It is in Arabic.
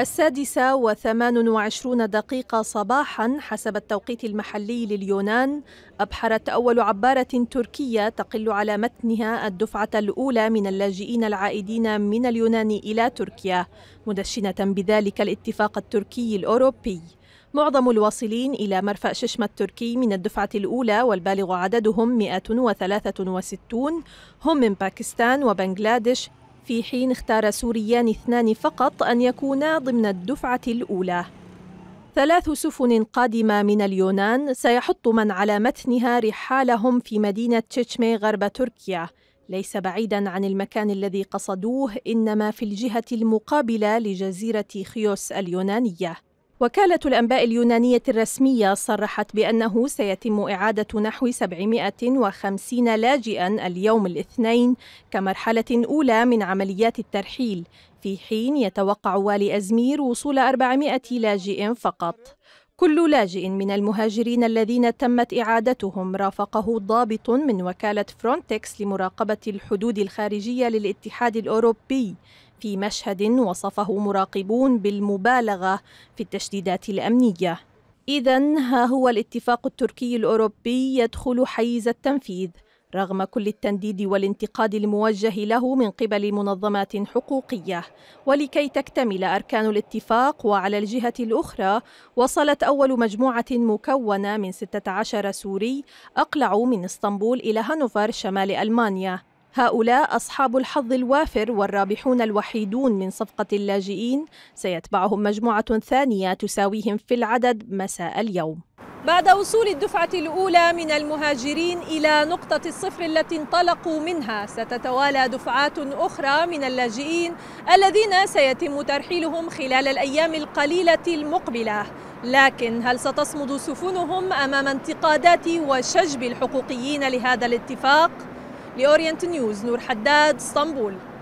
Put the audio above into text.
السادسة وثمان وعشرون دقيقة صباحا حسب التوقيت المحلي لليونان أبحرت أول عبارة تركية تقل على متنها الدفعة الأولى من اللاجئين العائدين من اليونان إلى تركيا مدشنة بذلك الاتفاق التركي الأوروبي معظم الواصلين إلى مرفأ ششمة التركي من الدفعة الأولى والبالغ عددهم 163 هم من باكستان وبنغلاديش في حين اختار سوريان اثنان فقط أن يكونا ضمن الدفعة الأولى ثلاث سفن قادمة من اليونان سيحط من على متنها رحالهم في مدينة تشيتشمي غرب تركيا ليس بعيدا عن المكان الذي قصدوه إنما في الجهة المقابلة لجزيرة خيوس اليونانية وكالة الأنباء اليونانية الرسمية صرحت بأنه سيتم إعادة نحو 750 لاجئا اليوم الاثنين كمرحلة أولى من عمليات الترحيل في حين يتوقع والي أزمير وصول 400 لاجئ فقط كل لاجئ من المهاجرين الذين تمت إعادتهم رافقه ضابط من وكالة فرونتكس لمراقبة الحدود الخارجية للاتحاد الأوروبي في مشهد وصفه مراقبون بالمبالغة في التشديدات الأمنية إذا ها هو الاتفاق التركي الأوروبي يدخل حيز التنفيذ رغم كل التنديد والانتقاد الموجه له من قبل منظمات حقوقيه ولكي تكتمل اركان الاتفاق وعلى الجهه الاخرى وصلت اول مجموعه مكونه من 16 سوري اقلعوا من اسطنبول الى هانوفر شمال المانيا هؤلاء أصحاب الحظ الوافر والرابحون الوحيدون من صفقة اللاجئين سيتبعهم مجموعة ثانية تساويهم في العدد مساء اليوم بعد وصول الدفعة الأولى من المهاجرين إلى نقطة الصفر التي انطلقوا منها ستتوالى دفعات أخرى من اللاجئين الذين سيتم ترحيلهم خلال الأيام القليلة المقبلة لكن هل ستصمد سفنهم أمام انتقادات وشجب الحقوقيين لهذا الاتفاق؟ لأورينت نيوز نور حداد اسطنبول